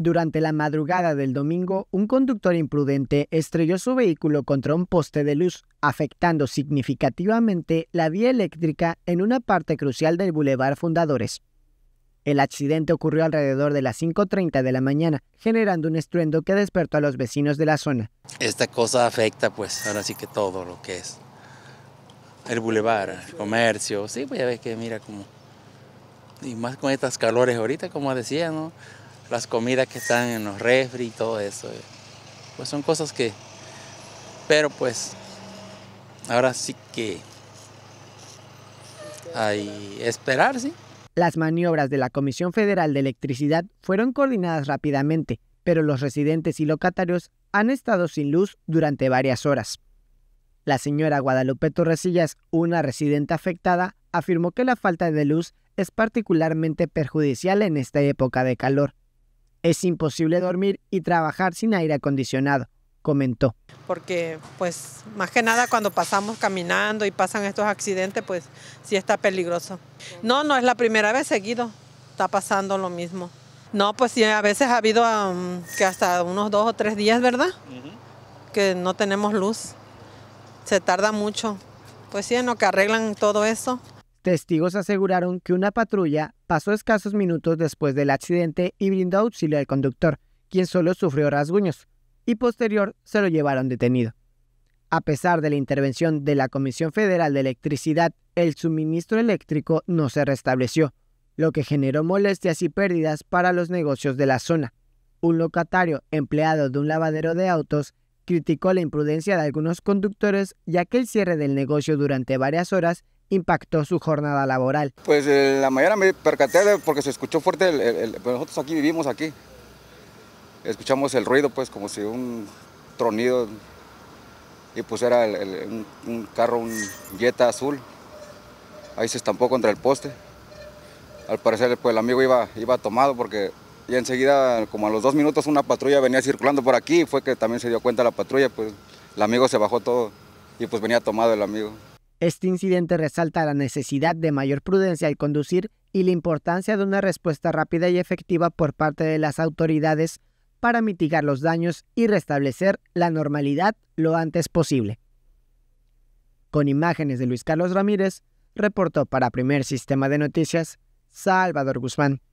Durante la madrugada del domingo, un conductor imprudente estrelló su vehículo contra un poste de luz, afectando significativamente la vía eléctrica en una parte crucial del Boulevard Fundadores. El accidente ocurrió alrededor de las 5.30 de la mañana, generando un estruendo que despertó a los vecinos de la zona. Esta cosa afecta pues ahora sí que todo lo que es el boulevard, el comercio, sí, pues ya ves que mira como... Y más con estas calores ahorita, como decía, ¿no? las comidas que están en los refri y todo eso. Eh. Pues son cosas que... Pero pues ahora sí que hay esperar, sí. Las maniobras de la Comisión Federal de Electricidad fueron coordinadas rápidamente, pero los residentes y locatarios han estado sin luz durante varias horas. La señora Guadalupe Torresillas, una residente afectada, afirmó que la falta de luz es particularmente perjudicial en esta época de calor, es imposible dormir y trabajar sin aire acondicionado, comentó. Porque pues más que nada cuando pasamos caminando y pasan estos accidentes, pues sí está peligroso. No, no es la primera vez seguido, está pasando lo mismo. No, pues sí, a veces ha habido um, que hasta unos dos o tres días, ¿verdad? Que no tenemos luz. Se tarda mucho. Pues sí, en que arreglan todo eso. Testigos aseguraron que una patrulla pasó escasos minutos después del accidente y brindó auxilio al conductor, quien solo sufrió rasguños, y posterior se lo llevaron detenido. A pesar de la intervención de la Comisión Federal de Electricidad, el suministro eléctrico no se restableció, lo que generó molestias y pérdidas para los negocios de la zona. Un locatario empleado de un lavadero de autos criticó la imprudencia de algunos conductores ya que el cierre del negocio durante varias horas impactó su jornada laboral. Pues eh, la mañana me percaté porque se escuchó fuerte, nosotros aquí vivimos aquí, escuchamos el ruido pues como si un tronido y pues era un, carro, un Jetta azul, ahí se estampó contra el poste. Al parecer pues el amigo iba, iba tomado porque ya enseguida como a los dos minutos una patrulla venía circulando por aquí fue que también se dio cuenta la patrulla, pues el amigo se bajó todo y pues venía tomado el amigo. Este incidente resalta la necesidad de mayor prudencia al conducir y la importancia de una respuesta rápida y efectiva por parte de las autoridades para mitigar los daños y restablecer la normalidad lo antes posible. Con imágenes de Luis Carlos Ramírez, reportó para Primer Sistema de Noticias, Salvador Guzmán.